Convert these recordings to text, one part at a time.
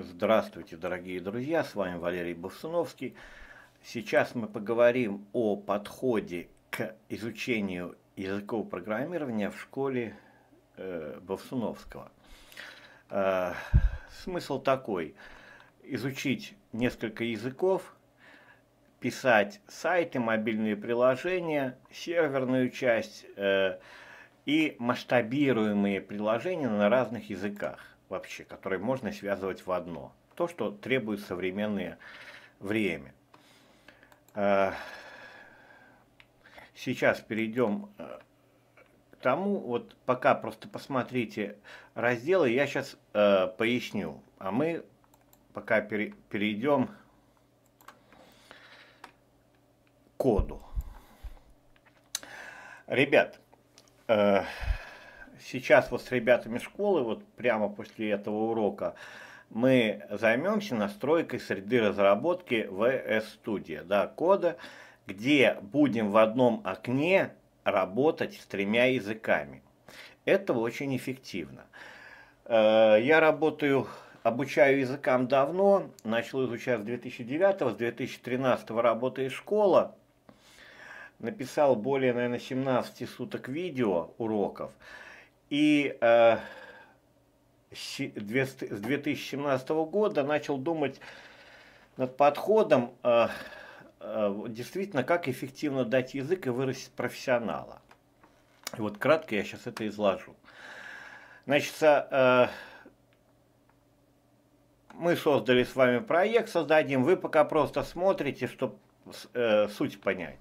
Здравствуйте, дорогие друзья, с вами Валерий Бовсуновский. Сейчас мы поговорим о подходе к изучению языкового программирования в школе э, Бовсуновского. Э, смысл такой, изучить несколько языков, писать сайты, мобильные приложения, серверную часть э, и масштабируемые приложения на разных языках вообще, которые можно связывать в одно. То, что требует современное время. Э, сейчас перейдем э, к тому, вот пока просто посмотрите разделы, я сейчас э, поясню. А мы пока пере, перейдем к коду. Ребят, э, сейчас вот с ребятами школы, вот прямо после этого урока, мы займемся настройкой среды разработки VS Studio, да, кода, где будем в одном окне работать с тремя языками. Это очень эффективно. Э, я работаю, обучаю языкам давно, начал изучать с 2009, с 2013 работает школа, написал более, наверное, 17 суток видео уроков, и э, с 2017 года начал думать над подходом, э, э, действительно, как эффективно дать язык и вырастить профессионала. И вот кратко я сейчас это изложу. Значит, э, мы создали с вами проект, создадим, вы пока просто смотрите, чтобы э, суть понять.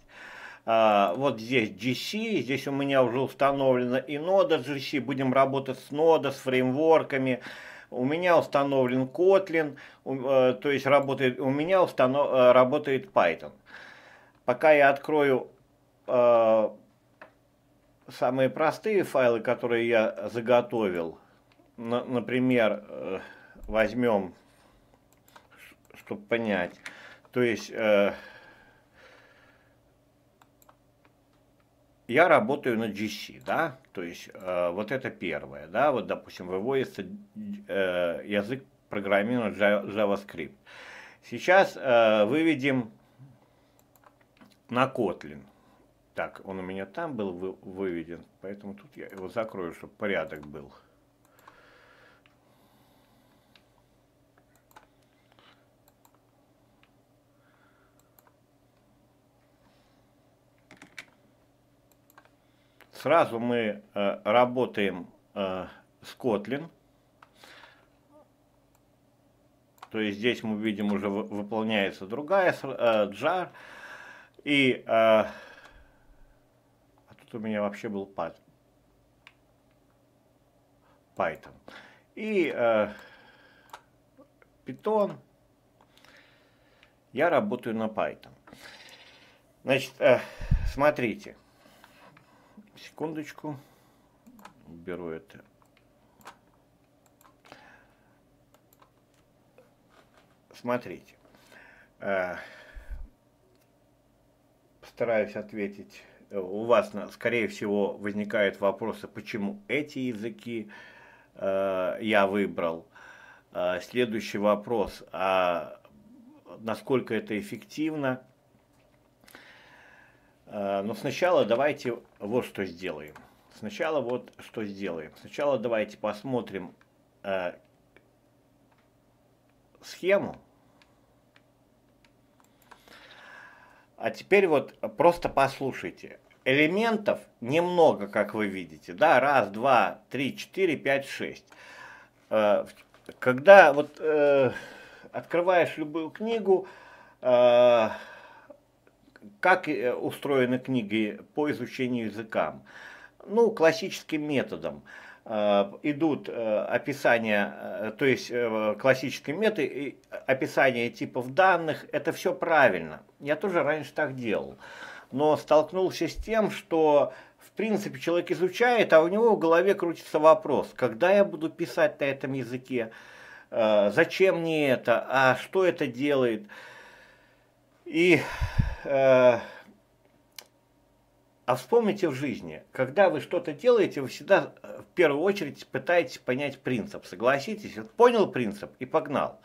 А, вот здесь GC, здесь у меня уже установлена и нода GC, будем работать с нода, с фреймворками, у меня установлен Kotlin, э, то есть работает, у меня установ, э, работает Python. Пока я открою э, самые простые файлы, которые я заготовил, на, например, э, возьмем, чтобы понять, то есть... Э, я работаю на GC, да, то есть э, вот это первое, да, вот, допустим, выводится э, язык программирования JavaScript. Сейчас э, выведем на Kotlin. Так, он у меня там был вы, выведен, поэтому тут я его закрою, чтобы порядок был. Сразу мы э, работаем э, с Kotlin. То есть здесь мы видим уже выполняется другая э, jar. И э, а тут у меня вообще был Python. И э, Python. Я работаю на Python. Значит, э, смотрите. Смотрите секундочку, беру это. Смотрите, э, постараюсь ответить. Э, у вас, скорее всего, возникают вопросы, почему эти языки э, я выбрал. Следующий вопрос, а насколько это эффективно Э, но сначала давайте вот что сделаем. Сначала вот что сделаем. Сначала давайте посмотрим э, схему. А теперь вот просто послушайте. Элементов немного, как вы видите. Да, раз, два, три, четыре, пять, шесть. Э, когда вот э, открываешь любую книгу, э, как э, устроены книги по изучению языкам? Ну, классическим методом э, идут э, описания, то есть классические методы, описание типов данных, это все правильно. Я тоже раньше так делал, но столкнулся с тем, что в принципе человек изучает, а у него в голове крутится вопрос, когда я буду писать на этом языке, зачем мне это, а что это делает, и, э, а вспомните в жизни, когда вы что-то делаете, вы всегда э, в первую очередь пытаетесь понять принцип. Согласитесь, вот понял принцип и погнал.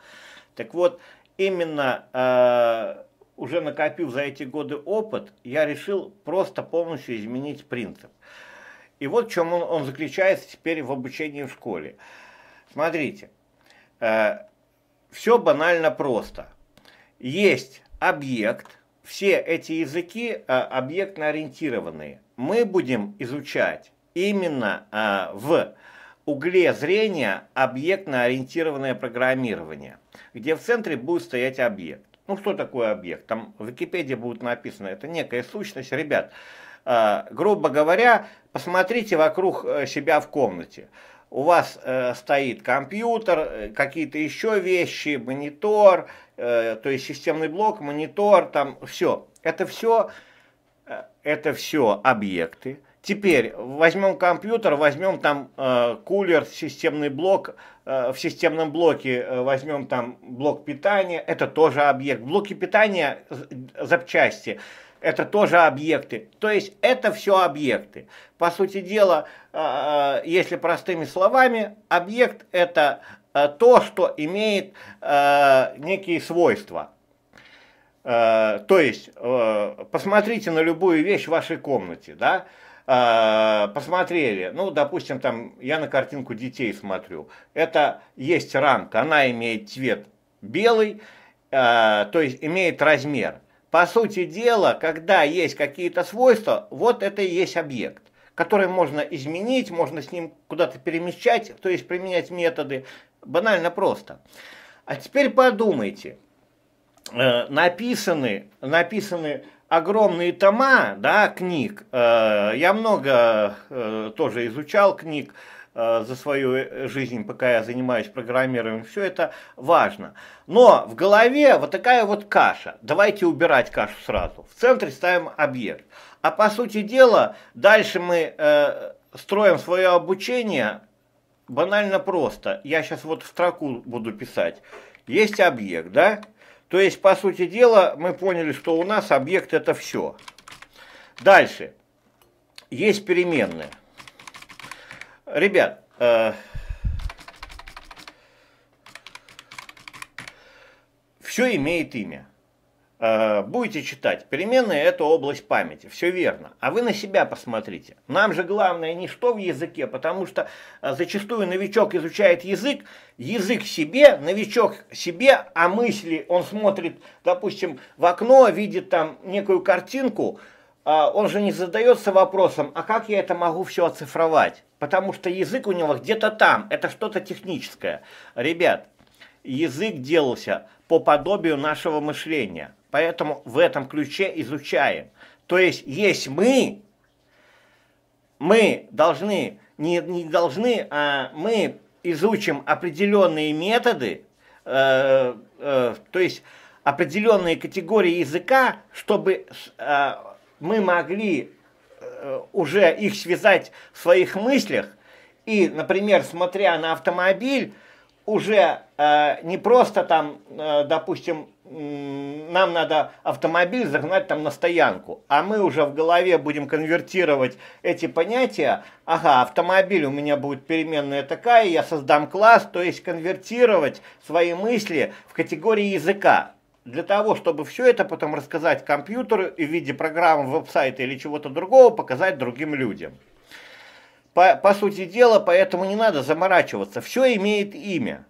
Так вот, именно э, уже накопив за эти годы опыт, я решил просто полностью изменить принцип. И вот в чем он, он заключается теперь в обучении в школе. Смотрите, э, все банально просто. Есть объект, все эти языки а, объектно ориентированные, мы будем изучать именно а, в угле зрения объектно-ориентированное программирование, где в центре будет стоять объект. Ну, что такое объект? Там в Википедии будет написано, это некая сущность. Ребят, а, грубо говоря, посмотрите вокруг э, себя в комнате. У вас э, стоит компьютер, э, какие-то еще вещи, монитор, Э, то есть системный блок, монитор, там все. Это все, э, это все объекты. Теперь возьмем компьютер, возьмем там э, кулер, системный блок, э, в системном блоке э, возьмем там блок питания, это тоже объект. Блоки питания, запчасти, это тоже объекты. То есть это все объекты. По сути дела, э, э если простыми словами, объект это Э, то, что имеет э, некие свойства. Э, то есть, э, посмотрите на любую вещь в вашей комнате, да, э, посмотрели, ну, допустим, там, я на картинку детей смотрю, это есть рамка, она имеет цвет белый, э, то есть имеет размер. По сути дела, когда есть какие-то свойства, вот это и есть объект который можно изменить, можно с ним куда-то перемещать, то есть применять методы Банально просто. А теперь подумайте. Э, написаны, написаны огромные тома да, книг. Э, я много э, тоже изучал книг за свою жизнь, пока я занимаюсь программированием, все это важно. Но в голове вот такая вот каша. Давайте убирать кашу сразу. В центре ставим объект. А по сути дела, дальше мы э, строим свое обучение банально просто. Я сейчас вот строку буду писать. Есть объект, да? То есть, по сути дела, мы поняли, что у нас объект это все. Дальше. Есть переменные. Ребят, э, все имеет имя. Э, будете читать, переменные – это область памяти, все верно. А вы на себя посмотрите. Нам же главное не что в языке, потому что э, зачастую новичок изучает язык, язык себе, новичок себе, а мысли он смотрит, допустим, в окно, видит там некую картинку, а он же не задается вопросом, а как я это могу все оцифровать? Потому что язык у него где-то там, это что-то техническое. Ребят, язык делался по подобию нашего мышления – Поэтому в этом ключе изучаем. То есть есть мы, мы должны, не, не должны, а мы изучим определенные методы, э, э, то есть определенные категории языка, чтобы э, мы могли э, уже их связать в своих мыслях. И, например, смотря на автомобиль, уже э, не просто там, э, допустим, нам надо автомобиль загнать там на стоянку, а мы уже в голове будем конвертировать эти понятия, ага, автомобиль у меня будет переменная такая, я создам класс, то есть конвертировать свои мысли в категории языка. Для того, чтобы все это потом рассказать компьютеру и в виде программы, веб-сайта или чего-то другого показать другим людям. По, по сути дела, поэтому не надо заморачиваться. Все имеет имя.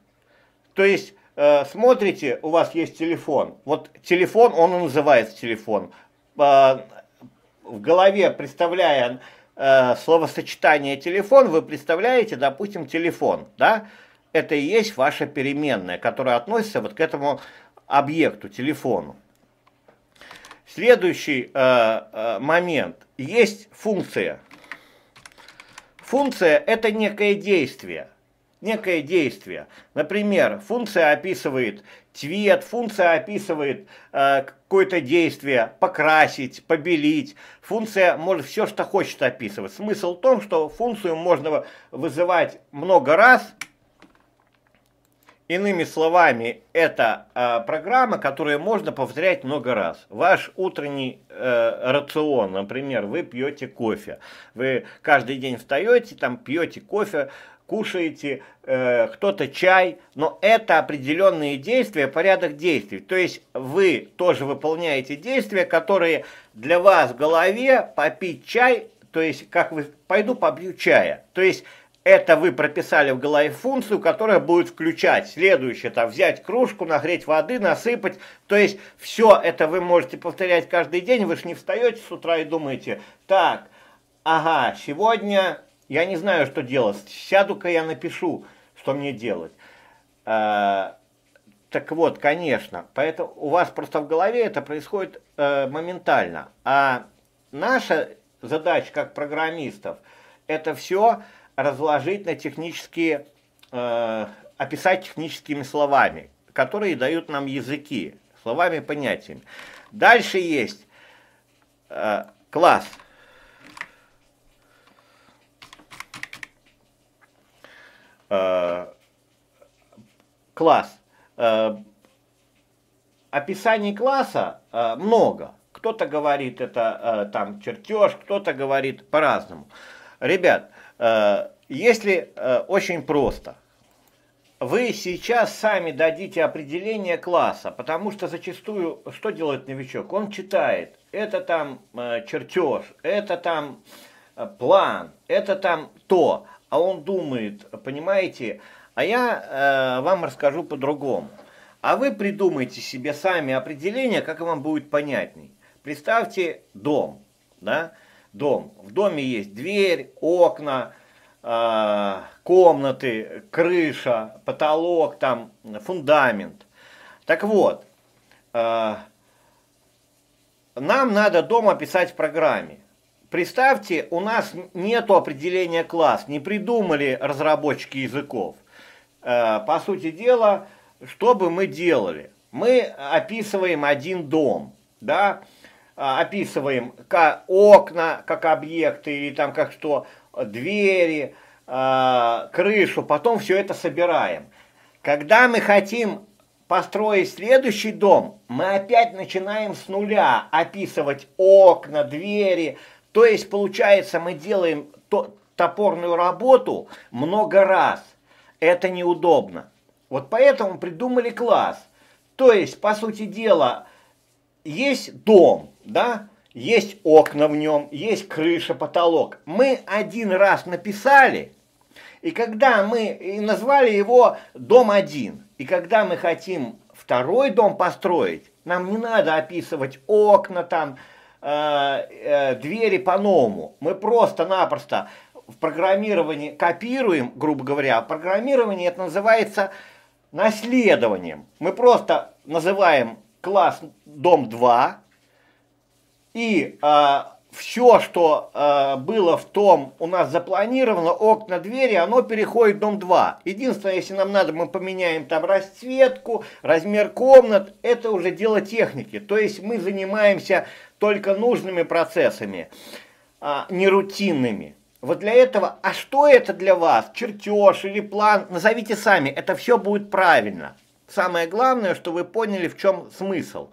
То есть Э, смотрите, у вас есть телефон. Вот телефон, он и называется телефон. Э, в голове, представляя э, словосочетание телефон, вы представляете, допустим, телефон, да? Это и есть ваша переменная, которая относится вот к этому объекту, телефону. Следующий э, момент. Есть функция. Функция – это некое действие некое действие. Например, функция описывает цвет, функция описывает э, какое-то действие, покрасить, побелить. Функция может все, что хочет описывать. Смысл в том, что функцию можно вызывать много раз. Иными словами, это э, программа, которую можно повторять много раз. Ваш утренний э, рацион, например, вы пьете кофе. Вы каждый день встаете, там пьете кофе, кушаете, э, кто-то чай, но это определенные действия, порядок действий. То есть вы тоже выполняете действия, которые для вас в голове попить чай, то есть как вы пойду побью чая. То есть это вы прописали в голове функцию, которая будет включать следующее, там, взять кружку, нагреть воды, насыпать. То есть все это вы можете повторять каждый день, вы же не встаете с утра и думаете, так, ага, сегодня я не знаю, что делать. Сяду-ка я напишу, что мне делать. Э, так вот, конечно, поэтому у вас просто в голове это происходит э, моментально. А наша задача как программистов это все разложить на технические, э, описать техническими словами, которые дают нам языки, словами понятиями. Дальше есть э, класс. Э, класс. Э, описаний класса э, много. Кто-то говорит это там чертеж, кто-то говорит по-разному. Ребят, если очень просто, вы сейчас сами дадите определение класса, потому что зачастую что делает новичок? Он читает, это там чертеж, это там план, это там то а он думает, понимаете, а я э, вам расскажу по-другому. А вы придумайте себе сами определение, как вам будет понятней. Представьте дом, да, дом. В доме есть дверь, окна, э, комнаты, крыша, потолок, там, фундамент. Так вот, э, нам надо дом описать в программе. Представьте, у нас нет определения класс, не придумали разработчики языков. Э, по сути дела, что бы мы делали? Мы описываем один дом, да, а, описываем окна как объекты или там как что, двери, э, крышу, потом все это собираем. Когда мы хотим построить следующий дом, мы опять начинаем с нуля описывать окна, двери, то есть, получается, мы делаем то, топорную работу много раз. Это неудобно. Вот поэтому придумали класс. То есть, по сути дела, есть дом, да, есть окна в нем, есть крыша, потолок. Мы один раз написали, и когда мы и назвали его дом один, и когда мы хотим второй дом построить, нам не надо описывать окна там, Э, э, двери по-новому. Мы просто-напросто в программировании копируем, грубо говоря, а программирование это называется наследованием. Мы просто называем класс дом 2 и э, все, что э, было в том, у нас запланировано, окна, двери, оно переходит в дом 2. Единственное, если нам надо, мы поменяем там расцветку, размер комнат, это уже дело техники. То есть мы занимаемся только нужными процессами, а, не рутинными. Вот для этого, а что это для вас, чертеж или план, назовите сами, это все будет правильно. Самое главное, что вы поняли, в чем смысл.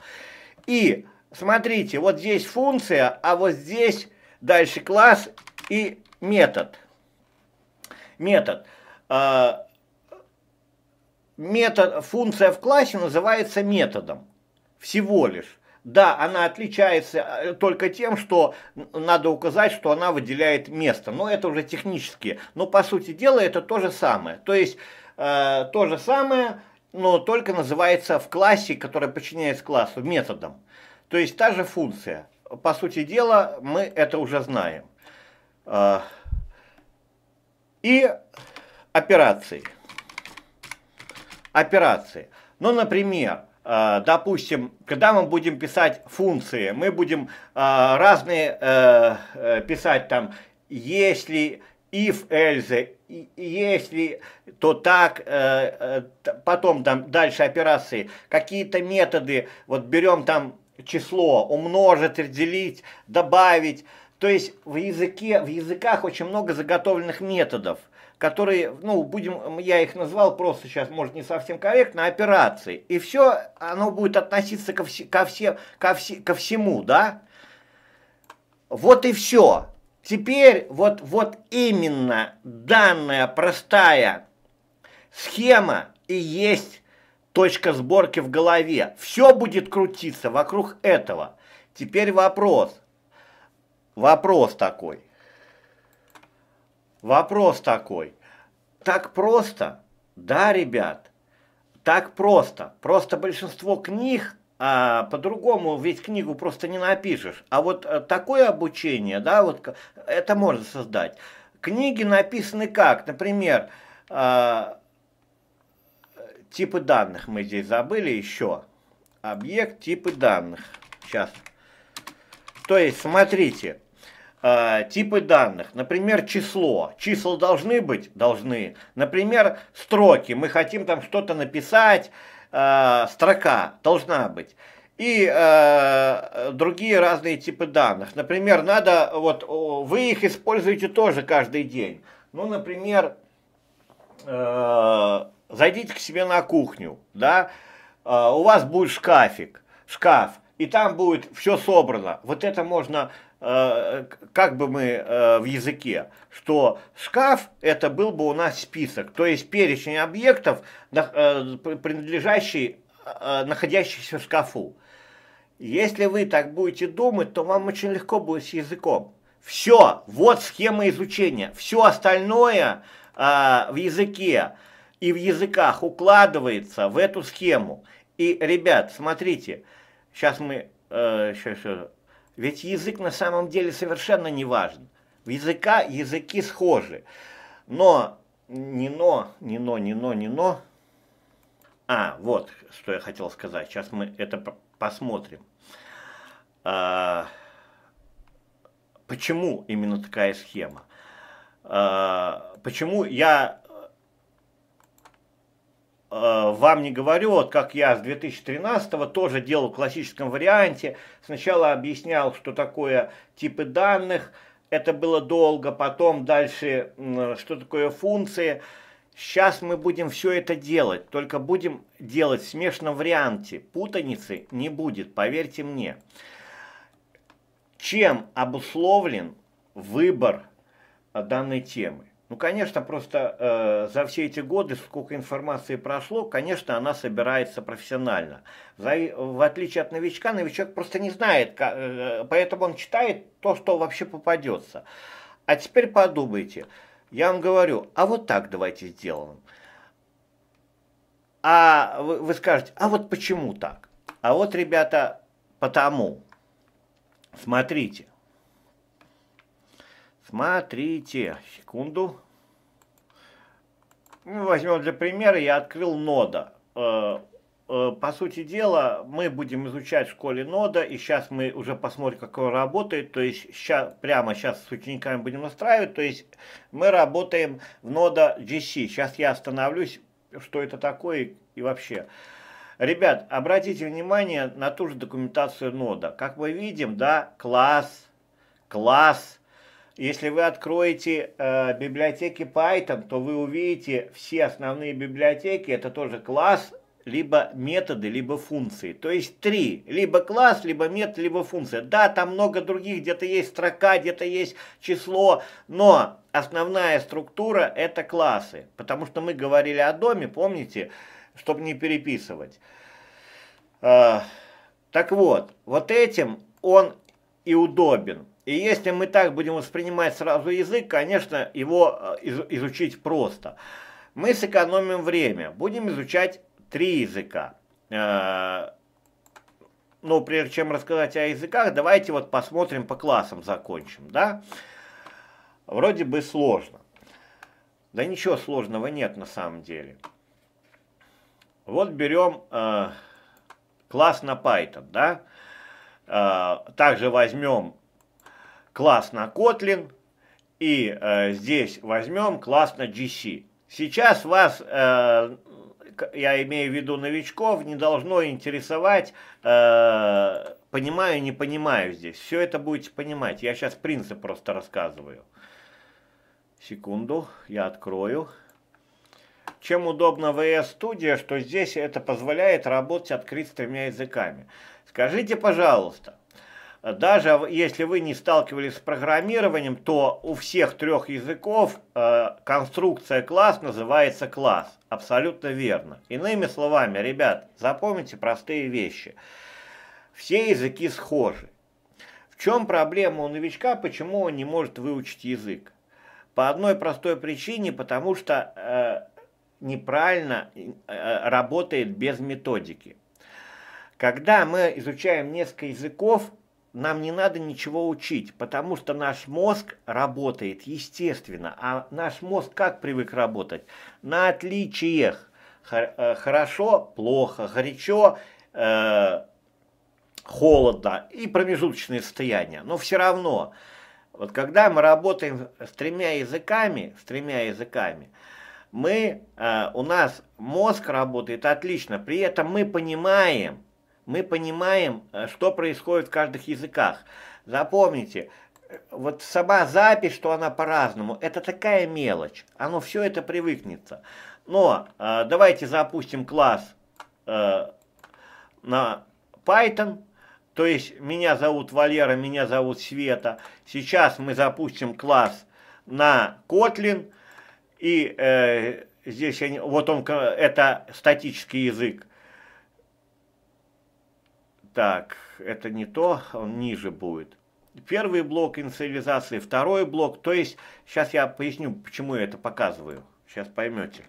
И смотрите, вот здесь функция, а вот здесь дальше класс и метод. Метод. А, метод функция в классе называется методом всего лишь. Да, она отличается э, только тем, что надо указать, что она выделяет место. Но это уже технически. Но по сути дела это то же самое. То есть э, то же самое, но только называется в классе, который подчиняется классу, методом. То есть та же функция. По сути дела мы это уже знаем. Э, и операции. Операции. Ну, например, Э, допустим, когда мы будем писать функции, мы будем э, разные э, писать там, если if else, если, то так, потом там дальше операции, какие-то методы, вот берем там число, умножить, разделить, добавить, то есть в языке, в языках очень много заготовленных методов которые, ну, будем, я их назвал просто сейчас, может, не совсем корректно, операции. И все, оно будет относиться ко, вс ко, все ко, вс ко всему, да? Вот и все. Теперь вот, вот именно данная простая схема и есть точка сборки в голове. Все будет крутиться вокруг этого. Теперь вопрос. Вопрос такой. Вопрос такой. Так просто? Да, ребят, так просто. Просто большинство книг а по-другому ведь книгу просто не напишешь. А вот э, такое обучение, да, вот это можно создать. Книги написаны как? Например, э, типы данных мы здесь забыли еще. Объект, типы данных. Сейчас. То есть, смотрите, э, типы данных. Например, число. Числа должны быть? Должны. Например, строки. Мы хотим там что-то написать. Э, строка должна быть. И э, другие разные типы данных. Например, надо, вот вы их используете тоже каждый день. Ну, например, э, зайдите к себе на кухню, да, э, у вас будет шкафик, шкаф, и там будет все собрано. Вот это можно Э, как бы мы э, в языке, что шкаф это был бы у нас список, то есть перечень объектов, э, принадлежащий, находящийся в шкафу. Если вы так будете думать, то вам очень легко будет с языком. Все, вот схема изучения. Все остальное в языке и в языках укладывается в эту схему. И, ребят, смотрите, сейчас мы... Э, сейчас, сейчас, ведь язык на самом деле совершенно не важен. В Языка, языки схожи. Но, не но, не но, не но, не но. А, вот, что я хотел сказать. Сейчас мы это посмотрим. А, почему именно такая схема? А, почему я Э, вам не говорю, вот как я с 2013-го тоже делал в классическом варианте. Сначала объяснял, что такое типы данных, это было долго, потом дальше, что такое функции. Сейчас мы будем все это делать, только будем делать в смешанном варианте. Путаницы не будет, поверьте мне. Чем обусловлен выбор данной темы? Ну, конечно, просто э, за все эти годы, сколько информации прошло, конечно, она собирается профессионально. За, в отличие от новичка, новичок просто не знает, как, э, поэтому он читает то, что вообще попадется. А теперь подумайте, я вам говорю, а вот так давайте сделаем. А вы, вы скажете, а вот почему так? А вот, ребята, потому. Смотрите, Смотрите, секунду. Ну, возьмем для примера, я открыл нода. Э, э, по сути дела, мы будем изучать в школе нода, и сейчас мы уже посмотрим, как он работает. То есть сейчас, прямо сейчас с учениками будем настраивать. То есть мы работаем в нода GC. Сейчас я остановлюсь, что это такое и вообще. Ребят, обратите внимание на ту же документацию нода. Как мы видим, да, класс, класс, если вы откроете э, библиотеки Python, то вы увидите все основные библиотеки, это тоже класс, либо методы, либо функции. То есть три, либо класс, либо метод, либо функция. Да, там много других, где-то есть строка, где-то есть число, но основная структура это классы, потому что мы говорили о доме, помните, чтобы не переписывать. Э, так вот, вот этим он и удобен. И если мы так будем воспринимать сразу язык, конечно, его э, изучить просто. Мы сэкономим время, будем изучать три языка. Э, Но ну, прежде чем рассказать о языках, давайте вот посмотрим по классам закончим, да? Вроде бы сложно. Да ничего сложного нет на самом деле. Вот берем э, класс на Python, да? Э, также возьмем Классно Kotlin и э, здесь возьмем классно GC. Сейчас вас, э, я имею в виду новичков, не должно интересовать, э, понимаю, не понимаю здесь. Все это будете понимать. Я сейчас принцип просто рассказываю. Секунду, я открою. Чем удобно VS Studio, что здесь это позволяет работать открыть с тремя языками. Скажите, пожалуйста, даже если вы не сталкивались с программированием, то у всех трех языков э, конструкция класс называется класс. Абсолютно верно. Иными словами, ребят, запомните простые вещи. Все языки схожи. В чем проблема у новичка, почему он не может выучить язык? По одной простой причине, потому что э, неправильно э, работает без методики. Когда мы изучаем несколько языков, нам не надо ничего учить, потому что наш мозг работает естественно. А наш мозг как привык работать? На отличиях. Э, хорошо, плохо, горячо, э, холодно и промежуточные состояния. Но все равно, вот когда мы работаем с тремя языками, с тремя языками, мы, э, у нас мозг работает отлично, при этом мы понимаем, мы понимаем, э, что происходит в каждых языках. Запомните, э, вот сама запись, что она по-разному, это такая мелочь. Оно все это привыкнется. Но э, давайте запустим класс э, на Python. То есть меня зовут Валера, меня зовут Света. Сейчас мы запустим класс на Kotlin. И э, здесь я, вот он, это статический язык. Так, это не то, он ниже будет. Первый блок инициализации, второй блок. То есть, сейчас я поясню, почему я это показываю. Сейчас поймете.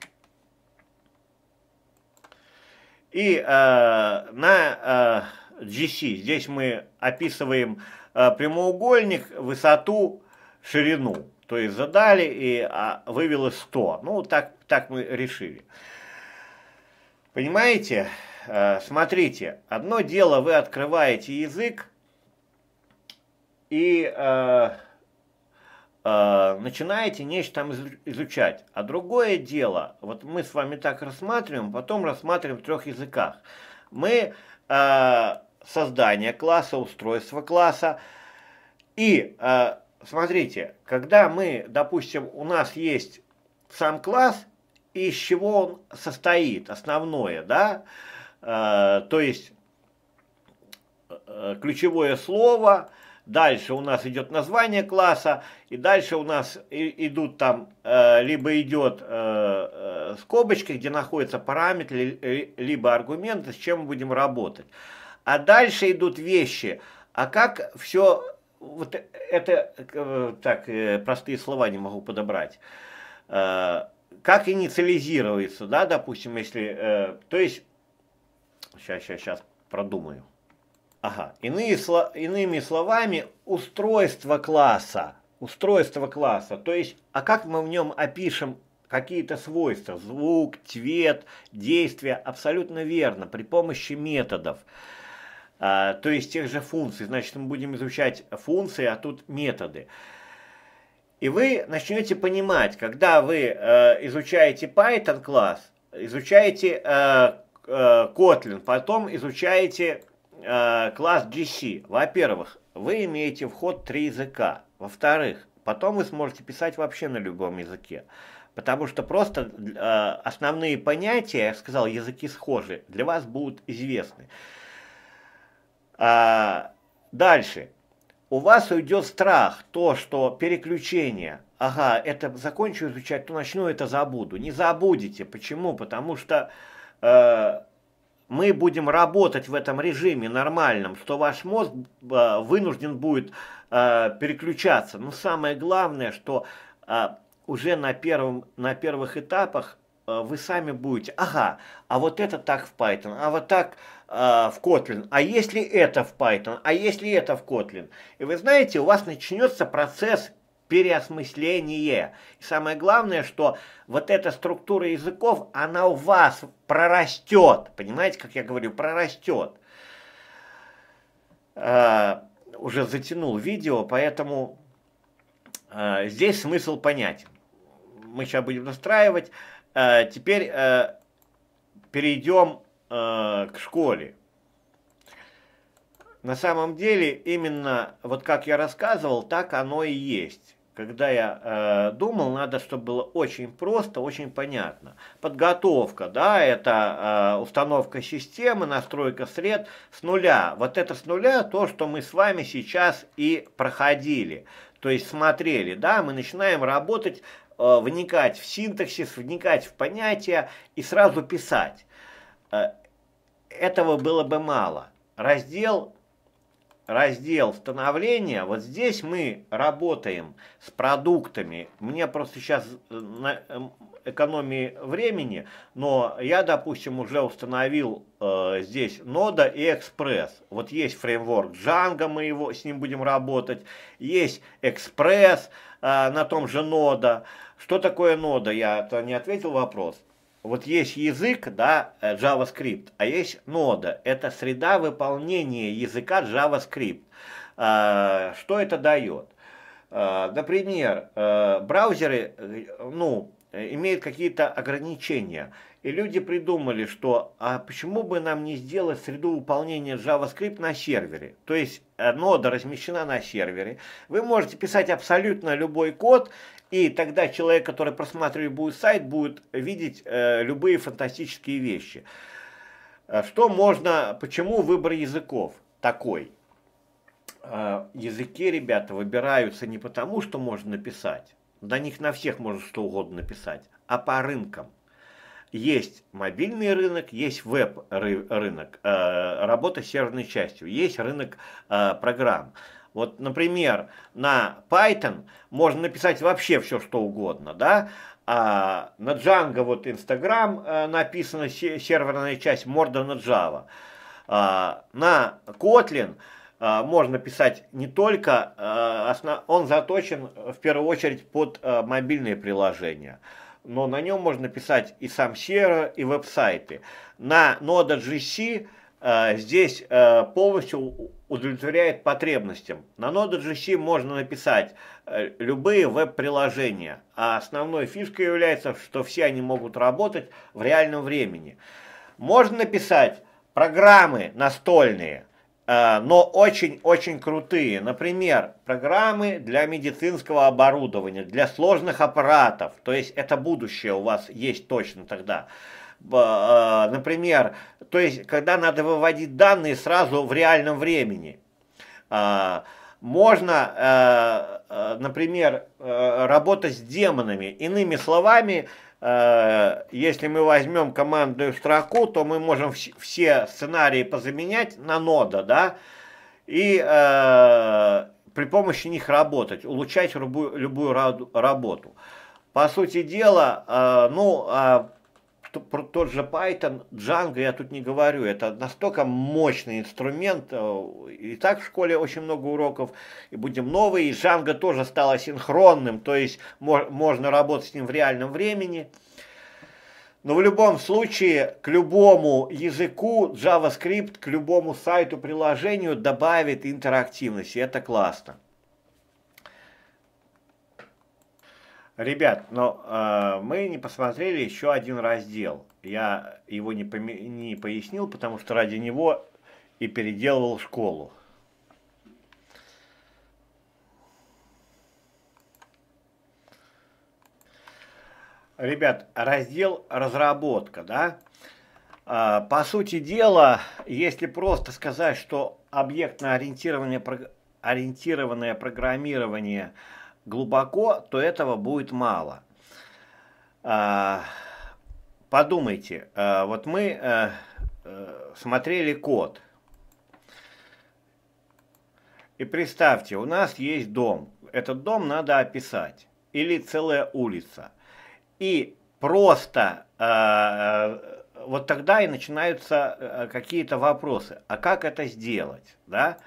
И э, на э, GC здесь мы описываем э, прямоугольник, высоту, ширину. То есть задали и а, вывело 100. Ну, так, так мы решили. Понимаете? Э, смотрите, одно дело вы открываете язык и э, э, начинаете нечто там изучать. А другое дело, вот мы с вами так рассматриваем, потом рассматриваем в трех языках. Мы э, создание класса, устройство класса. И э, смотрите, когда мы, допустим, у нас есть сам класс, из чего он состоит, основное, да, э, Э, то есть э, ключевое слово, дальше у нас идет название класса, и дальше у нас идут там, э, либо идет скобочки, где находятся параметры, либо аргументы, с чем мы будем работать. А дальше идут вещи. А как все, вот это, так, простые слова не могу подобрать как инициализируется, да, допустим, если, то есть Сейчас, сейчас, сейчас продумаю. Ага, Иные, сло... иными словами, устройство класса. Устройство класса, то есть, а как мы в нем опишем какие-то свойства, звук, цвет, действия, абсолютно верно, при помощи методов, а, то есть тех же функций. Значит, мы будем изучать функции, а тут методы. И вы начнете понимать, когда вы э, изучаете Python класс, изучаете э, Э, Kotlin, потом изучаете э, класс GC. Во-первых, вы имеете вход три языка. Во-вторых, потом вы сможете писать вообще на любом языке. Потому что просто э, основные понятия, я сказал, языки схожи, для вас будут известны. А, дальше. У вас уйдет страх, то, что переключение. Ага, это закончу изучать, то начну, это забуду. Не забудете. Почему? Потому что... Э, мы будем работать в этом режиме нормальном, что ваш мозг э, вынужден будет э, переключаться. Но самое главное, что уже на, первом, на первых этапах вы сами будете, ага, а вот это так в Python, а вот так в Kotlin, а если это в Python, а если это в Kotlin. И вы знаете, у вас начнется процесс переосмысление. И самое главное, что вот эта структура языков, она у вас прорастет. Понимаете, как я говорю, прорастет. Э, уже затянул видео, поэтому э, здесь смысл понять. Мы сейчас будем настраивать. Э, теперь э, перейдем э, к школе. На самом деле, именно вот как я рассказывал, так оно и есть когда я э, думал, надо, чтобы было очень просто, очень понятно. Подготовка, да, это э, установка системы, настройка сред с нуля. Вот это с нуля то, что мы с вами сейчас и проходили. То есть смотрели, да, мы начинаем работать, э, вникать в синтаксис, вникать в понятия и сразу писать. Э, этого было бы мало. Раздел раздел становления, вот здесь мы работаем с продуктами. Мне просто сейчас э, на эм, экономии времени, но я, допустим, уже установил э, здесь нода и экспресс. Вот есть фреймворк Django, мы его, с ним будем работать. Есть экспресс э, на том же нода. Что такое нода? Я это не ответил вопрос вот есть язык, да, э, JavaScript, а есть нода. Это среда выполнения языка JavaScript. А, что это дает? А, например, э, браузеры, э, ну, Э, имеет какие-то ограничения. И люди придумали, что а почему бы нам не сделать среду выполнения JavaScript на сервере? То есть э, нода размещена на сервере. Вы можете писать абсолютно любой код, и тогда человек, который просматривает будет сайт, будет видеть э, любые фантастические вещи. Э, что можно, почему выбор языков такой? языки, ребята, выбираются не потому, что можно написать, до них на всех можно что угодно написать. А по рынкам. Есть мобильный рынок, есть веб-рынок, э, работа с серверной частью, есть рынок э, программ. Вот, например, на Python можно написать вообще все, что угодно, да, а на Django вот Instagram э, написана серверная часть, морда на Java. А, на Kotlin Э, можно писать не только, э, он заточен в первую очередь под э, мобильные приложения, но на нем можно писать и сам сервер, и веб-сайты. На Node.js здесь полностью удовлетворяет потребностям. На Node.js можно написать любые веб-приложения, а основной фишкой является, что все они могут работать в реальном времени. Можно написать программы настольные – Э, но очень-очень крутые. Например, программы для медицинского оборудования, для сложных аппаратов. То есть это будущее у вас есть точно тогда. Э, например, то есть когда надо выводить данные сразу в реальном времени. Э, можно, например, работать с демонами. Иными словами, Э, если мы возьмем командную строку, то мы можем все сценарии позаменять на нода, да, и э, при помощи них работать, улучшать любую, любую работу. По сути дела, э, ну, э, про тот же Python, Django я тут не говорю, это настолько мощный инструмент, э, и так в школе очень много уроков, и будем новые, и Django тоже стало синхронным, то есть можно работать с ним в реальном времени. Но в любом случае, к любому языку JavaScript, к любому сайту, приложению добавит интерактивности, это классно. Ребят, но э, мы не посмотрели еще один раздел. Я его не, не пояснил, потому что ради него и переделывал школу. Ребят, раздел «Разработка», да? А, по сути дела, если просто сказать, что объектно ориентированное программирование – глубоко, то этого будет мало. А, подумайте, а, вот мы э, э, смотрели код. И представьте, у нас есть дом. Этот дом надо описать. Или целая улица. И просто а, э, вот тогда и начинаются какие-то вопросы. А как это сделать? Да?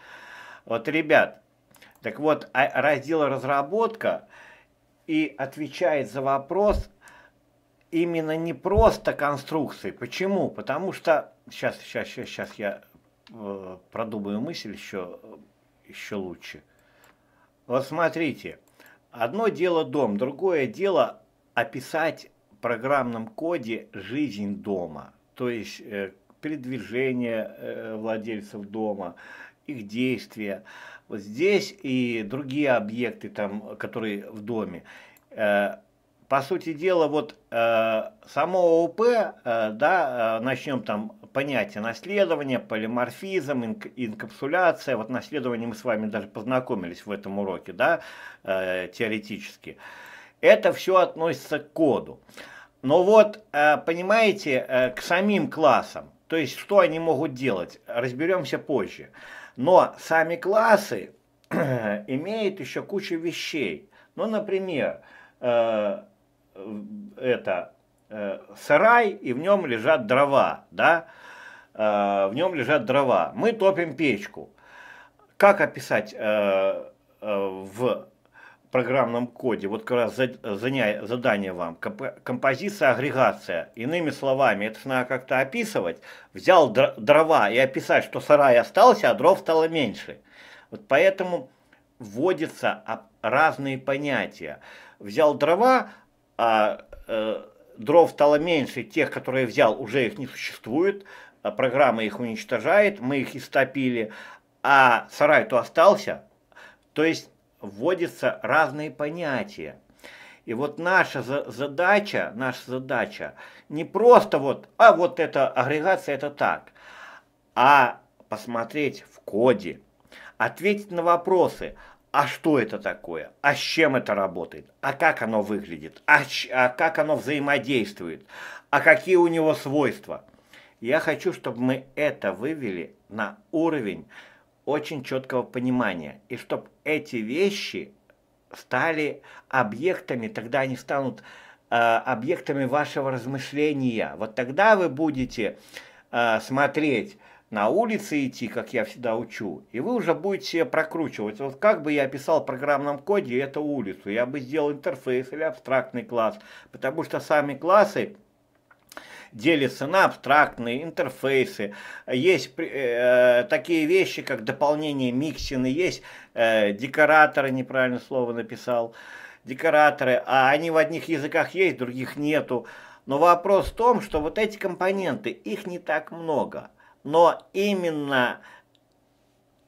Вот, ребят, так вот, а, раздел «Разработка» и отвечает за вопрос именно не просто конструкции. Почему? Потому что... Сейчас, сейчас, сейчас, сейчас я э, продумаю мысль еще, еще лучше. Вот смотрите, одно дело дом, другое дело описать в программном коде жизнь дома, то есть э, передвижение э, владельцев дома, их действия вот здесь и другие объекты, там, которые в доме. Э, по сути дела, вот э, само ОП, э, да, начнем там понятие наследования, полиморфизм, инк, инкапсуляция. Вот наследование мы с вами даже познакомились в этом уроке, да, теоретически. Это все относится к коду. Но вот, понимаете, к самим классам, то есть что они могут делать, разберемся Позже. Но сами классы имеют еще кучу вещей. Ну, например, э, это э, сарай, и в нем лежат дрова, да, э, в нем лежат дрова. Мы топим печку. Как описать э, э, в программном коде, вот как раз задание вам, композиция, агрегация, иными словами, это надо как-то описывать, взял дрова и описать, что сарай остался, а дров стало меньше. Вот поэтому вводятся разные понятия. Взял дрова, а э, дров стало меньше, тех, которые взял, уже их не существует, а программа их уничтожает, мы их истопили, а сарай-то остался. То есть вводятся разные понятия. И вот наша задача, наша задача не просто вот, а вот эта агрегация это так, а посмотреть в коде, ответить на вопросы, а что это такое, а с чем это работает, а как оно выглядит, а, а как оно взаимодействует, а какие у него свойства. Я хочу, чтобы мы это вывели на уровень очень четкого понимания. И чтобы эти вещи стали объектами, тогда они станут э, объектами вашего размышления. Вот тогда вы будете э, смотреть на улице идти, как я всегда учу, и вы уже будете себе прокручивать. Вот как бы я описал в программном коде эту улицу, я бы сделал интерфейс или абстрактный класс, потому что сами классы делится на абстрактные интерфейсы, есть э, такие вещи, как дополнение миксины, есть э, декораторы, неправильно слово написал, декораторы, а они в одних языках есть, других нету. Но вопрос в том, что вот эти компоненты, их не так много, но именно,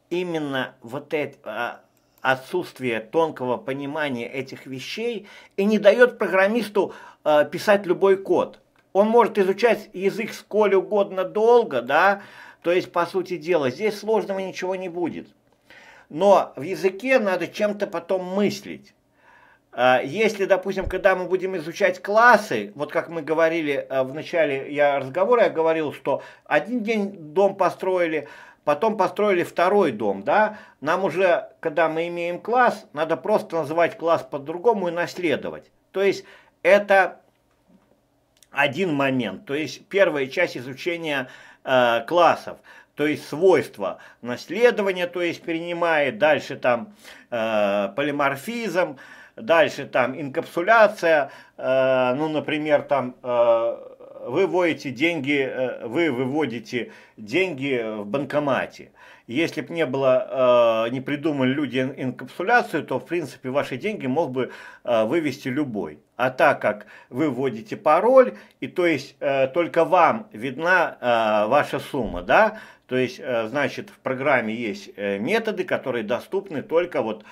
именно вот это, а, отсутствие тонкого понимания этих вещей и не дает программисту э, писать любой код. Он может изучать язык сколь угодно долго, да, то есть, по сути дела, здесь сложного ничего не будет. Но в языке надо чем-то потом мыслить. А, если, допустим, когда мы будем изучать классы, вот как мы говорили а, в начале я разговора, я говорил, что один день дом построили, потом построили второй дом, да, нам уже, когда мы имеем класс, надо просто называть класс по-другому и наследовать. То есть это один момент. То есть первая часть изучения э, классов, то есть свойства наследования, то есть перенимает, дальше там э, полиморфизм, дальше там инкапсуляция, э, ну, например, там... Э, вы выводите деньги, э, вы выводите деньги в банкомате. Если бы не было, э, не придумали люди инкапсуляцию, то, в принципе, ваши деньги мог бы э, вывести любой. А так как вы вводите пароль, и то есть э, только вам видна э, ваша сумма, да, то есть, э, значит, в программе есть э, методы, которые доступны только вот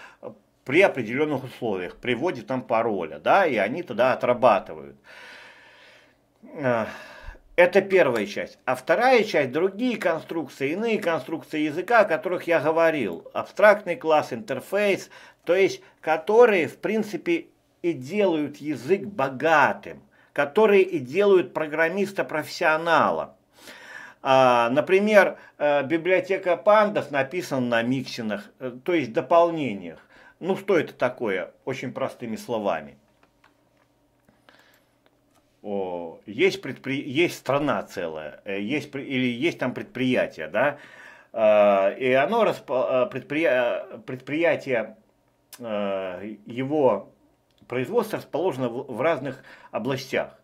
при определенных условиях, при вводе там пароля, да, и они тогда отрабатывают. Э, это первая часть. А вторая часть – другие конструкции, иные конструкции языка, о которых я говорил. Абстрактный класс, интерфейс, то есть которые, в принципе, и делают язык богатым, которые и делают программиста профессионалом. А, например, э, библиотека пандас написана на миксинах, э, то есть дополнениях. Ну что это такое, очень простыми словами о, есть, предпри... есть страна целая, э, есть, или есть там предприятие, да, э, и оно расп... Э, предпри... предприятие, его производство расположено в разных областях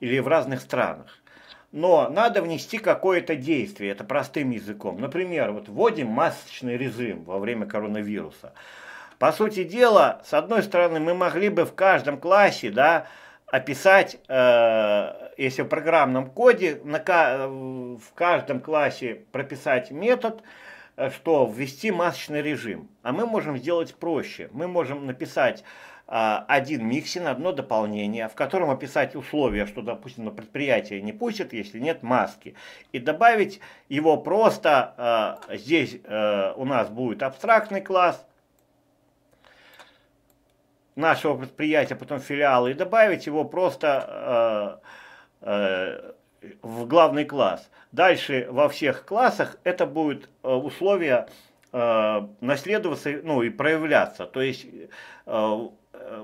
или в разных странах. Но надо внести какое-то действие, это простым языком. Например, вот вводим масочный режим во время коронавируса. По сути дела, с одной стороны, мы могли бы в каждом классе, да, описать, э, если в программном коде, на, э, в каждом классе прописать метод, э, что ввести масочный режим. А мы можем сделать проще. Мы можем написать э, один миксин, одно дополнение, в котором описать условия, что, допустим, на предприятие не пустят, если нет маски. И добавить его просто, здесь у нас будет абстрактный класс, нашего предприятия, потом филиала, и добавить его просто э, э, в главный класс. Дальше во всех классах это будут э, условия э, наследоваться ну, и проявляться. То есть э,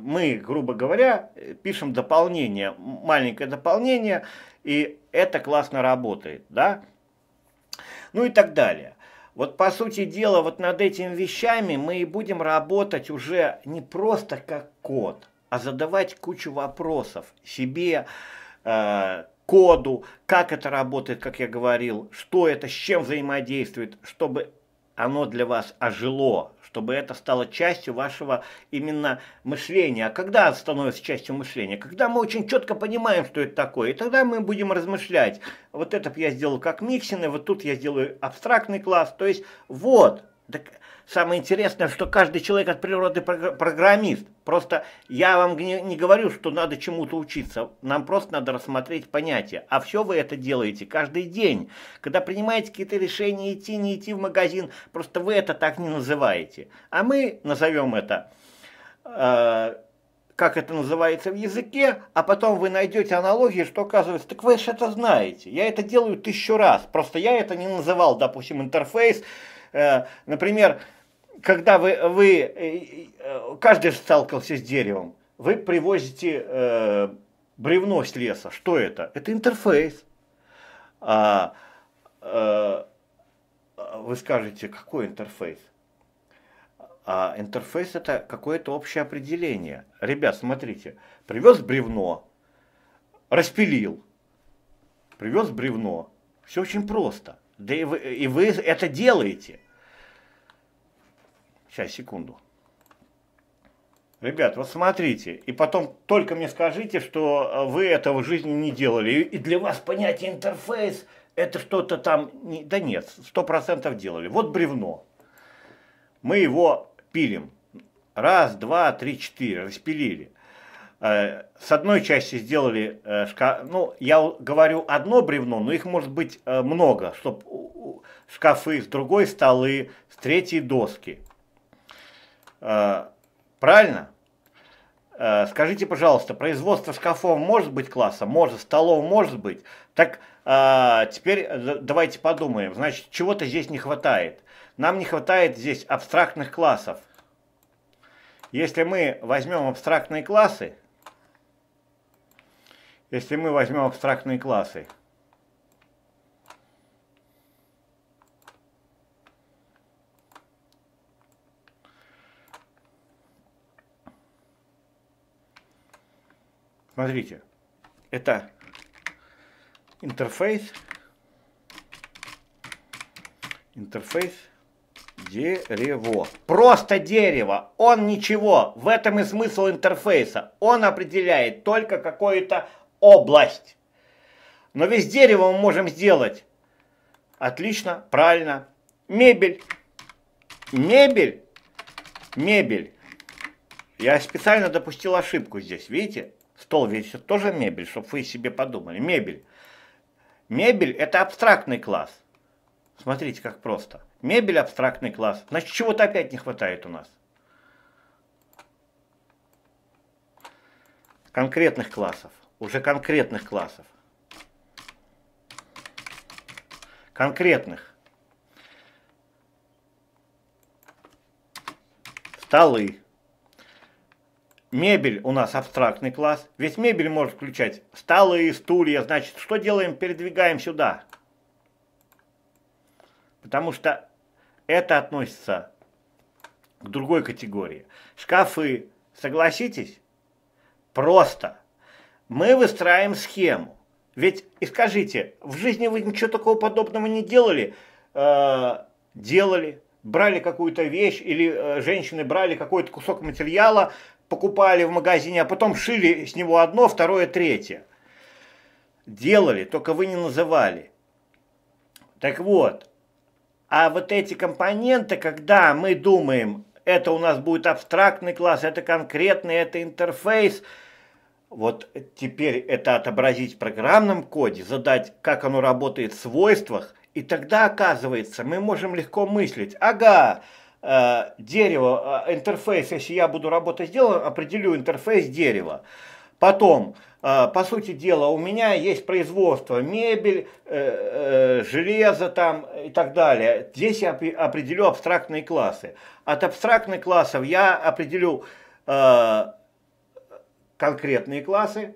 мы, грубо говоря, пишем дополнение, маленькое дополнение, и это классно работает, да? Ну и так далее. Вот по сути дела, вот над этими вещами мы и будем работать уже не просто как код, а задавать кучу вопросов себе, э, коду, как это работает, как я говорил, что это, с чем взаимодействует, чтобы оно для вас ожило, чтобы это стало частью вашего именно мышления. А когда становится частью мышления? Когда мы очень четко понимаем, что это такое, и тогда мы будем размышлять. Вот это я сделал как миксинг, вот тут я сделаю абстрактный класс. То есть вот, так Самое интересное, что каждый человек от природы программист. Просто я вам не, говорю, что надо чему-то учиться. Нам просто надо рассмотреть понятие. А все вы это делаете каждый день. Когда принимаете какие-то решения, идти, не идти в магазин, просто вы это так не называете. А мы назовем это... Э как это называется в языке, а потом вы найдете аналогии, что оказывается, так вы же это знаете, я это делаю тысячу раз, просто я это не называл, допустим, интерфейс, э, например, когда вы, вы э, э, каждый сталкивался с деревом, вы привозите э, бревно с леса. Что это? Это интерфейс. А, а, вы скажете, какой интерфейс? А интерфейс это какое-то общее определение. Ребят, смотрите, привез бревно, распилил, привез бревно. Все очень просто. Да и вы, и вы это делаете. Сейчас, секунду. Ребят, вот смотрите, и потом только мне скажите, что э, вы этого в жизни не делали. И для вас понятие интерфейс – это что-то там… Не, да нет, сто процентов делали. Вот бревно. Мы его пилим. Раз, два, три, четыре. Распилили. Э, с одной части сделали… Э, шкаф, Ну, я говорю одно бревно, но их может быть много, чтобы шкафы, с другой столы, с третьей доски – Э, правильно? Э, скажите, пожалуйста, производство шкафов может быть класса? Может. Столов может быть? Так э, теперь давайте подумаем. Значит, чего-то здесь не хватает. Нам не хватает здесь абстрактных классов. Если мы возьмем абстрактные классы, если мы возьмем абстрактные классы, Смотрите, это интерфейс, интерфейс дерево. Просто дерево. Он ничего. В этом и смысл интерфейса. Он определяет только какую-то область. Но весь дерево мы можем сделать. Отлично, правильно. Мебель. Мебель. Мебель. Я специально допустил ошибку здесь, видите? Стол весь это тоже мебель, чтобы вы себе подумали. Мебель. Мебель – это абстрактный класс. Смотрите, как просто. Мебель – абстрактный класс. Значит, чего-то опять не хватает у нас. Конкретных классов. Уже конкретных классов. Конкретных. Столы. Мебель у нас абстрактный класс. Весь мебель может включать столы, стулья. Значит, что делаем? Передвигаем сюда. Потому что это относится к другой категории. Шкафы, согласитесь? Просто. Мы выстраиваем схему. Ведь, и скажите, в жизни вы ничего такого подобного не делали? Э, делали. Брали какую-то вещь или э, женщины брали какой-то кусок материала, покупали в магазине, а потом шили с него одно, второе, третье. Делали, только вы не называли. Так вот, а вот эти компоненты, когда мы думаем, это у нас будет абстрактный класс, это конкретный, это интерфейс, вот теперь это отобразить в программном коде, задать, как оно работает в свойствах, и тогда, оказывается, мы можем легко мыслить, ага, э, дерево, э, интерфейс, если я буду работать с делом, определю интерфейс дерева. Потом, э, по сути дела, у меня есть производство мебель, э, э железо там и так далее. Здесь я определю абстрактные классы. От абстрактных классов я определю конкретные классы,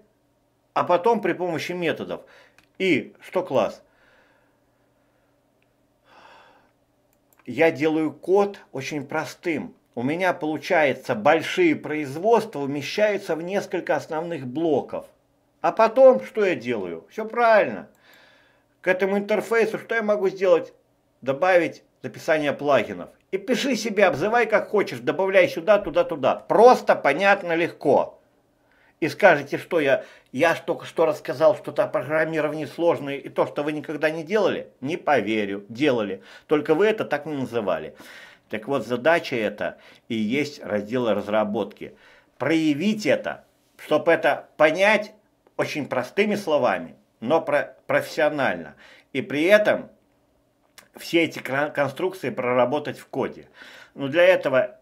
а потом при помощи методов. И что класс? я делаю код очень простым. У меня получается большие производства вмещаются в несколько основных блоков. А потом что я делаю? Все правильно. К этому интерфейсу что я могу сделать? Добавить записание плагинов. И пиши себе, обзывай как хочешь, добавляй сюда, туда, туда. Просто, понятно, легко и скажете, что я, я только что рассказал что-то о программировании сложное и то, что вы никогда не делали, не поверю, делали, только вы это так не называли. Так вот, задача это и есть раздел разработки. Проявить это, чтобы это понять очень простыми словами, но про профессионально. И при этом все эти конструкции проработать в коде. Но для этого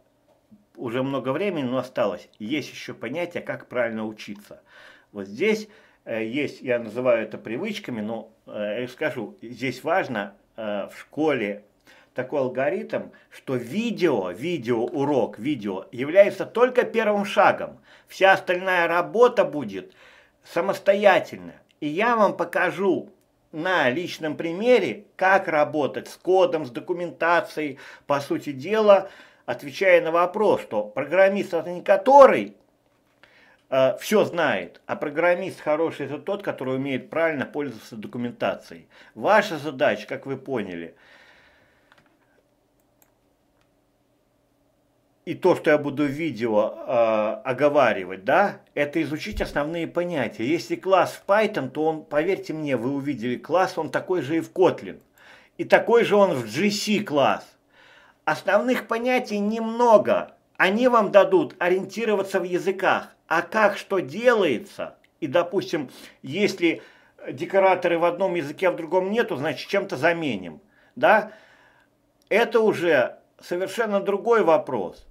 уже много времени, но осталось. Есть еще понятие, как правильно учиться. Вот здесь э, есть, я называю это привычками, но э, я скажу, здесь важно э, в школе такой алгоритм, что видео, видео урок, видео является только первым шагом. Вся остальная работа будет самостоятельно. И я вам покажу на личном примере, как работать с кодом, с документацией, по сути дела, отвечая на вопрос, что программист, это не который э, все знает, а программист хороший это тот, который умеет правильно пользоваться документацией. Ваша задача, как вы поняли, и то, что я буду в видео э, оговаривать, да, это изучить основные понятия. Если класс в Python, то он, поверьте мне, вы увидели класс, он такой же и в Kotlin. И такой же он в GC класс. Основных понятий немного. Они вам дадут ориентироваться в языках. А как что делается? И, допустим, если декораторы в одном языке, а в другом нету, значит, чем-то заменим. Да? Это уже совершенно другой вопрос.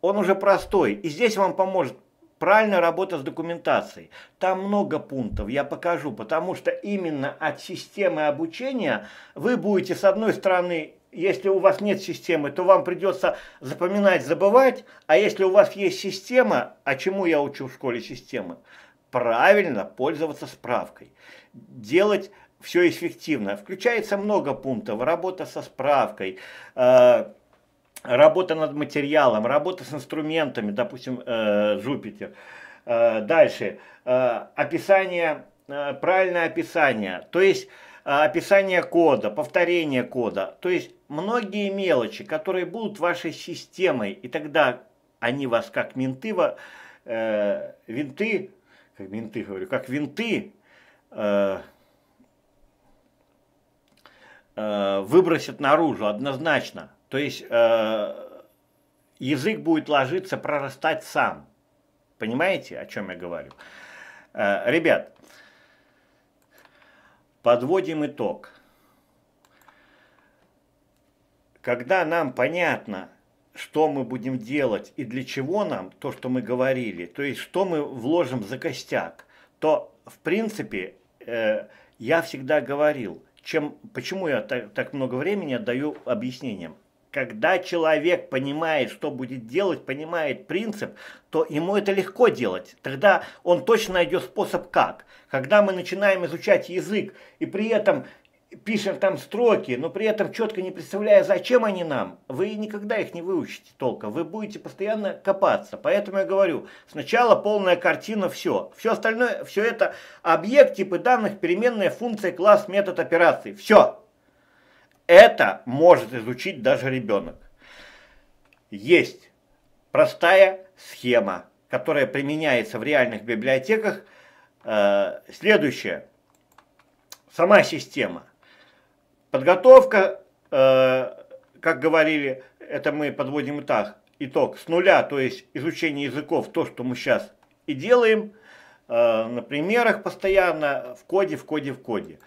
Он уже простой. И здесь вам поможет правильная работа с документацией. Там много пунктов, я покажу, потому что именно от системы обучения вы будете, с одной стороны, если у вас нет системы, то вам придется запоминать, забывать. А если у вас есть система, а чему я учу в школе системы? Правильно пользоваться справкой. Делать все эффективно. Включается много пунктов. Работа со справкой, э, работа над материалом, работа с инструментами, допустим, э, Э, дальше. Э, описание, э, правильное описание. То есть э, описание кода, повторение кода. То есть многие мелочи, которые будут вашей системой, и тогда они вас как менты, э, винты, как менты говорю, как винты э, э, выбросят наружу однозначно. То есть э, язык будет ложиться, прорастать сам. Понимаете, о чем я говорю? Э, ребят, подводим итог. Когда нам понятно, что мы будем делать и для чего нам то, что мы говорили, то есть что мы вложим за костяк, то в принципе э, я всегда говорил, чем, почему я так, так много времени отдаю объяснениям. Когда человек понимает, что будет делать, понимает принцип, то ему это легко делать. Тогда он точно найдет способ как. Когда мы начинаем изучать язык и при этом пишем там строки, но при этом четко не представляя, зачем они нам, вы никогда их не выучите толком. Вы будете постоянно копаться. Поэтому я говорю, сначала полная картина, все. Все остальное, все это объект, типы данных, переменная функция, класс, метод операции. Все. Это может изучить даже ребенок. Есть простая схема, которая применяется в реальных библиотеках. Э, Следующее. Сама система – Подготовка, э, как говорили, это мы подводим итог, итог с нуля, то есть изучение языков, то, что мы сейчас и делаем, э, на примерах постоянно, в коде, в коде, в коде.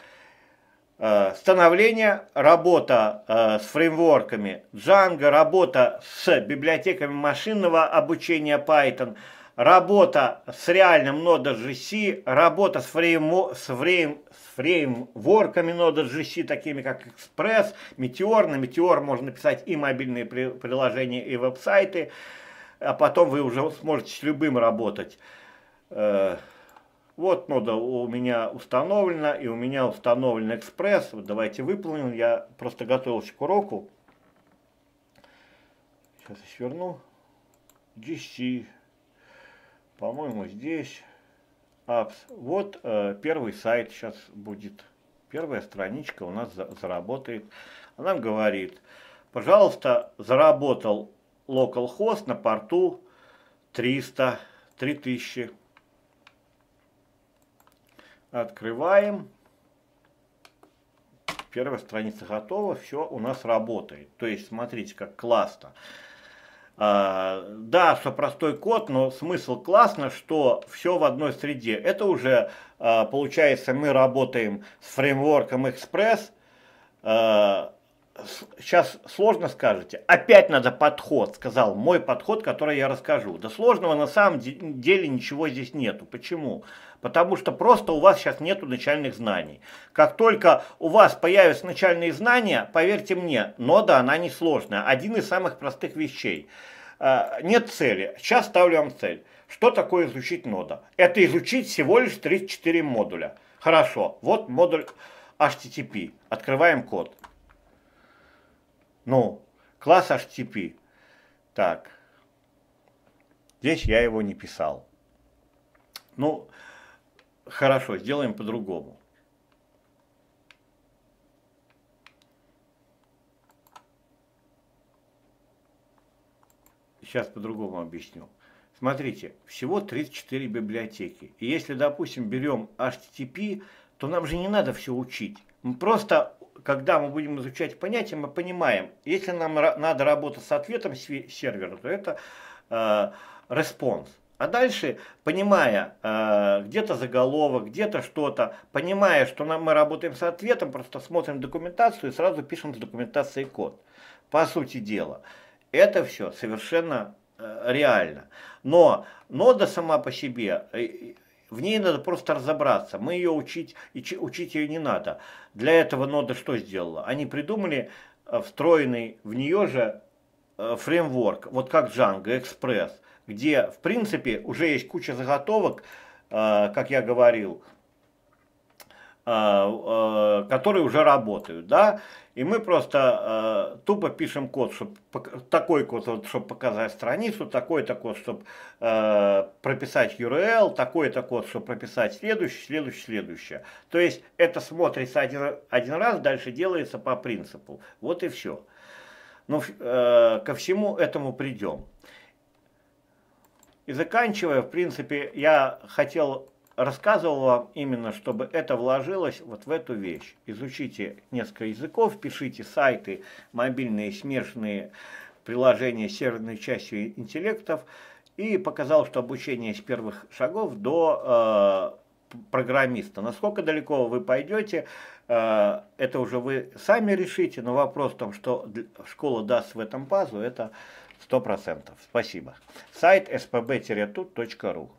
Э, становление, работа э, с фреймворками Django, работа с библиотеками машинного обучения Python – работа с реальным Node.js, работа с, фрейм, с, фрейм, с фреймворками Node.js, такими как Express, Meteor. На Meteor можно писать и мобильные приложения, и веб-сайты, а потом вы уже сможете с любым работать. Э, вот нода у меня установлена, и у меня установлен Express. Вот давайте выполним. Я просто готовился к уроку. Сейчас я сверну. GC. По-моему, здесь апс. Вот э, первый сайт сейчас будет. Первая страничка у нас за заработает. Она нам говорит, пожалуйста, заработал localhost на порту 300, 3000. Открываем. Первая страница готова, все у нас работает. То есть, смотрите, как классно. Да, что простой код, но смысл классно, что все в одной среде. Это уже а, получается мы работаем с фреймворком Express, а, сейчас сложно скажете, опять надо подход, сказал мой подход, который я расскажу. Да сложного на самом деле ничего здесь нету. Почему? Потому что просто у вас сейчас нету начальных знаний. Как только у вас появятся начальные знания, поверьте мне, нода она не сложная. Один из самых простых вещей. Э, нет цели. Сейчас ставлю вам цель. Что такое изучить нода? Это изучить всего лишь 34 модуля. Хорошо, вот модуль HTTP. Открываем код. Ну, класс HTTP. Так. Здесь я его не писал. Ну, хорошо, сделаем по-другому. Сейчас по-другому объясню. Смотрите, всего 34 библиотеки. И если, допустим, берем HTTP, то нам же не надо все учить. Мы просто когда мы будем изучать понятия, мы понимаем, если нам надо работать с ответом сервера, то это э, response. А дальше, понимая э, где-то заголовок, где-то что-то, понимая, что нам, мы работаем с ответом, просто смотрим документацию и сразу пишем с документацией код. По сути дела, это все совершенно э, реально. Но нода сама по себе, э, в ней надо просто разобраться. Мы ее учить, и учить ее не надо. Для этого нода что сделала? Они придумали э, встроенный в нее же э, фреймворк, вот как Django Express, где, в принципе, уже есть куча заготовок, э, как я говорил, Э, э, которые уже работают, да, и мы просто э, тупо пишем код, чтобы такой код, вот, чтобы показать страницу, такой-то код, чтобы э, прописать URL, такой-то код, чтобы прописать следующий, следующий, следующее. То есть это смотрится один, один раз, дальше делается по принципу. Вот и все. Но ну, э, ко всему этому придем. И заканчивая, в принципе, я хотел рассказывал вам именно, чтобы это вложилось вот в эту вещь. Изучите несколько языков, пишите сайты, мобильные, смешанные приложения с северной частью интеллектов, и показал, что обучение с первых шагов до э, программиста. Насколько далеко вы пойдете, э, это уже вы сами решите, но вопрос в том, что школа даст в этом пазу, это 100%. Спасибо. Сайт spb-tut.ru